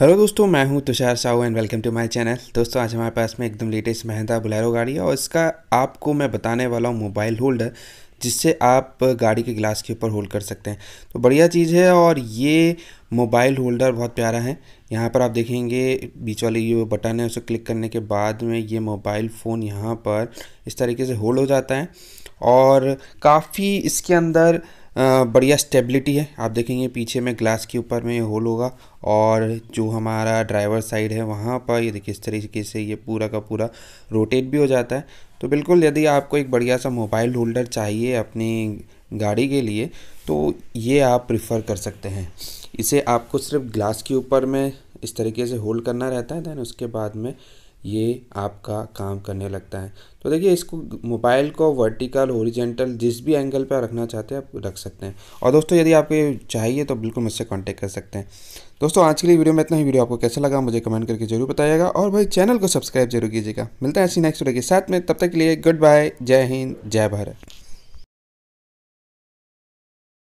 hello दोस्तों मैं हूं Tushar Sahu and welcome to my channel दोस्तों आज हमारे पास में एकदम लेटेस्ट महंदा बुलेरो गाड़ी है और इसका आपको मैं बताने वाला हूं मोबाइल होल्डर जिससे आप गाड़ी के ग्लास के ऊपर होल्ड कर सकते हैं तो बढ़िया चीज़ है और ये मोबाइल होल्डर बहुत प्यारा है यहाँ पर आप देखेंगे बीच वाले ये बटन है उसे क्लिक करने के बाद में ये मोबाइल फ़ोन यहाँ पर इस तरीके से होल्ड हो जाता है और काफ़ी इसके अंदर बढ़िया स्टेबिलिटी है आप देखेंगे पीछे में ग्लास के ऊपर में होल होगा और जो हमारा ड्राइवर साइड है वहाँ पर ये देखिए इस तरीके से ये पूरा का पूरा रोटेट भी हो जाता है तो बिल्कुल यदि आपको एक बढ़िया सा मोबाइल होल्डर चाहिए अपनी गाड़ी के लिए तो ये आप प्रिफ़र कर सकते हैं इसे आपको सिर्फ ग्लास के ऊपर में इस तरीके से होल्ड करना रहता है दैन उसके बाद में ये आपका काम करने लगता है तो देखिए इसको मोबाइल को वर्टिकल ओरिजेंटल जिस भी एंगल पर रखना चाहते हैं आप रख सकते हैं और दोस्तों यदि आपको चाहिए तो बिल्कुल मुझसे कांटेक्ट कर सकते हैं दोस्तों आज के लिए वीडियो में इतना ही वीडियो आपको कैसा लगा मुझे कमेंट करके जरूर बताइएगा और भाई चैनल को सब्सक्राइब जरूर कीजिएगा मिलता है ऐसी नेक्स्ट वीडियो के साथ में तब तक के लिए गुड बाय जय हिंद जय भारत